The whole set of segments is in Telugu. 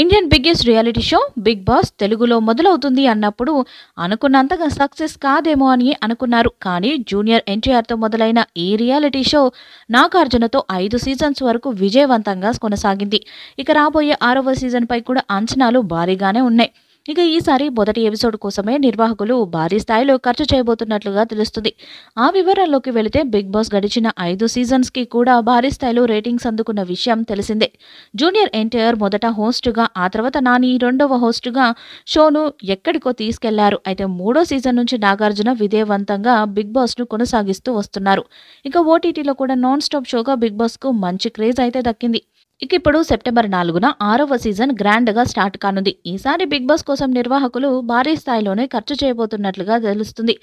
Indian biggest reality show Bigg Boss తెలుగులో మొదలవుతుంది అన్నప్పుడు అనుకున్నంతగా సక్సెస్ కాదేమో అని అనుకున్నారు కానీ జూనియర్ ఎన్టీఆర్తో మొదలైన ఈ రియాలిటీ షో నాగార్జునతో ఐదు సీజన్స్ వరకు విజయవంతంగా కొనసాగింది ఇక రాబోయే ఆరవ సీజన్పై కూడా అంచనాలు భారీగానే ఉన్నాయి ఇక ఈసారి మొదటి ఎపిసోడ్ కోసమే నిర్వాహకులు భారీ స్థాయిలో ఖర్చు చేయబోతున్నట్లుగా తెలుస్తుంది ఆ వివరాల్లోకి వెళితే బిగ్ బాస్ గడిచిన ఐదు సీజన్స్కి కూడా భారీ స్థాయిలో రేటింగ్స్ అందుకున్న విషయం తెలిసిందే జూనియర్ ఎన్టీఆర్ మొదట హోస్టుగా ఆ తర్వాత నాని రెండవ హోస్టుగా షోను ఎక్కడికో తీసుకెళ్లారు అయితే మూడో సీజన్ నుంచి నాగార్జున విజయవంతంగా బిగ్ బాస్ను కొనసాగిస్తూ వస్తున్నారు ఇక ఓటీటీలో కూడా నాన్ స్టాప్ షోగా బిగ్ బాస్కు మంచి క్రేజ్ అయితే దక్కింది ఇక ఇప్పుడు సెప్టెంబర్ నాలుగున ఆరవ సీజన్ గ్రాండ్గా స్టార్ట్ కానుంది ఈసారి బిగ్ బాస్ కోసం నిర్వాహకులు భారీ స్థాయిలోనే ఖర్చు చేయబోతున్నట్లుగా తెలుస్తుంది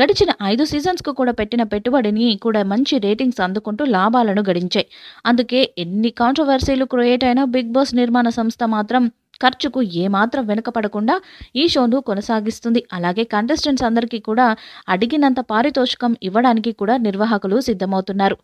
గడిచిన ఐదు సీజన్స్కు కూడా పెట్టిన పెట్టుబడిని కూడా మంచి రేటింగ్స్ అందుకుంటూ లాభాలను గడించాయి అందుకే ఎన్ని కాంట్రవర్సీలు క్రియేట్ అయినా బిగ్ బాస్ నిర్మాణ సంస్థ మాత్రం ఖర్చుకు ఏమాత్రం వెనుకపడకుండా ఈ షోను కొనసాగిస్తుంది అలాగే కంటెస్టెంట్స్ అందరికీ కూడా అడిగినంత పారితోషికం ఇవ్వడానికి కూడా నిర్వాహకులు సిద్ధమవుతున్నారు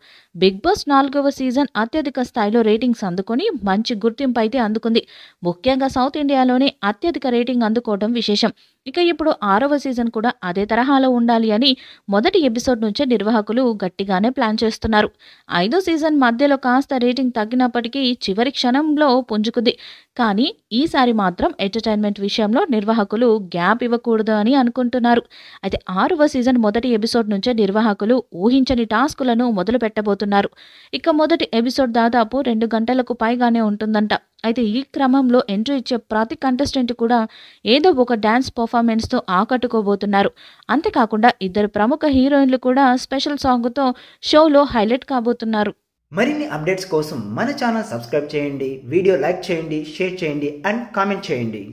బిగ్ బాస్ నాలుగవ సీజన్ అత్యధిక స్థాయిలో రేటింగ్స్ అందుకొని మంచి గుర్తింపు అయితే అందుకుంది ముఖ్యంగా సౌత్ ఇండియాలోనే అత్యధిక రేటింగ్ అందుకోవడం విశేషం ఇక ఇప్పుడు ఆరవ సీజన్ కూడా అదే తరహాలో ఉండాలి అని మొదటి ఎపిసోడ్ నుంచే నిర్వాహకులు గట్టిగానే ప్లాన్ చేస్తున్నారు ఐదో సీజన్ మధ్యలో కాస్త రేటింగ్ తగ్గినప్పటికీ చివరి క్షణంలో పుంజుకుంది కానీ ఈసారి మాత్రం ఎంటర్టైన్మెంట్ విషయంలో నిర్వాహకులు గ్యాప్ ఇవ్వకూడదు అని అనుకుంటున్నారు అయితే ఆరవ సీజన్ మొదటి ఎపిసోడ్ నుంచే నిర్వాహకులు ఊహించని టాస్కులను మొదలు పెట్టబోతున్నారు ఇక మొదటి ఎపిసోడ్ దాదాపు రెండు గంటలకు పైగానే ఉంటుందంట అయితే ఈ క్రమంలో ఎంట్రీ ఇచ్చే ప్రతి కంటెస్టెంట్ కూడా ఏదో ఒక డ్యాన్స్ పర్ఫార్మెన్స్తో ఆకట్టుకోబోతున్నారు అంతేకాకుండా ఇద్దరు ప్రముఖ హీరోయిన్లు కూడా స్పెషల్ సాంగ్తో షోలో హైలైట్ కాబోతున్నారు మరిన్ని అప్డేట్స్ కోసం మన ఛానల్ సబ్స్క్రైబ్ చేయండి వీడియో లైక్ చేయండి షేర్ చేయండి అండ్ కామెంట్ చేయండి